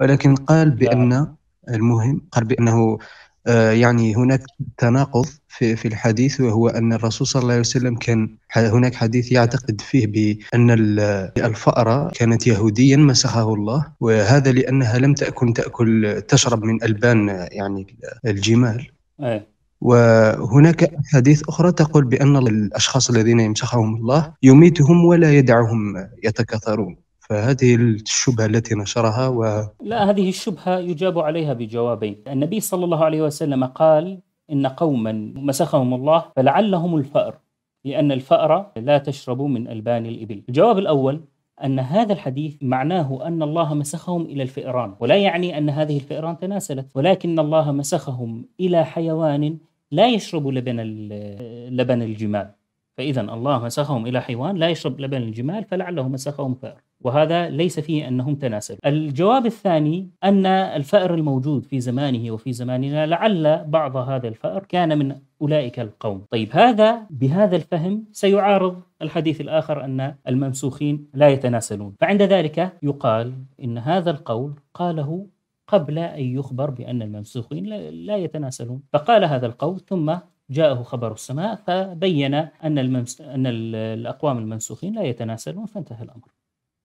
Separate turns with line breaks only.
ولكن قال بان المهم قال بانه آه، يعني هناك تناقض في في الحديث وهو ان الرسول صلى الله عليه وسلم كان هناك حديث يعتقد فيه بان الفأرة كانت يهوديا مسخه الله وهذا لانها لم تاكل تاكل تشرب من البان يعني الجمال إيه. وهناك حديث اخرى تقول بان الاشخاص الذين يمسخهم الله يميتهم ولا يدعهم يتكاثرون فهذه الشبهة التي نشرها و...
لا هذه الشبهة يجاب عليها بجوابين النبي صلى الله عليه وسلم قال إن قوما مسخهم الله فلعلهم الفأر لأن الفأر لا تشرب من ألبان الإبل الجواب الأول أن هذا الحديث معناه أن الله مسخهم إلى الفئران ولا يعني أن هذه الفئران تناسلت ولكن الله مسخهم إلى حيوان لا يشرب لبن لبن الجمال فإذا الله مسخهم إلى حيوان لا يشرب لبن الجمال فلعله مسخهم فأر وهذا ليس فيه انهم تناسب. الجواب الثاني ان الفأر الموجود في زمانه وفي زماننا لعل بعض هذا الفأر كان من اولئك القوم. طيب هذا بهذا الفهم سيعارض الحديث الاخر ان الممسوخين لا يتناسلون، فعند ذلك يقال ان هذا القول قاله قبل ان يخبر بان الممسوخين لا يتناسلون، فقال هذا القول ثم جاءه خبر السماء فبين أن, أن الأقوام المنسوخين لا يتناسلون فانتهى الأمر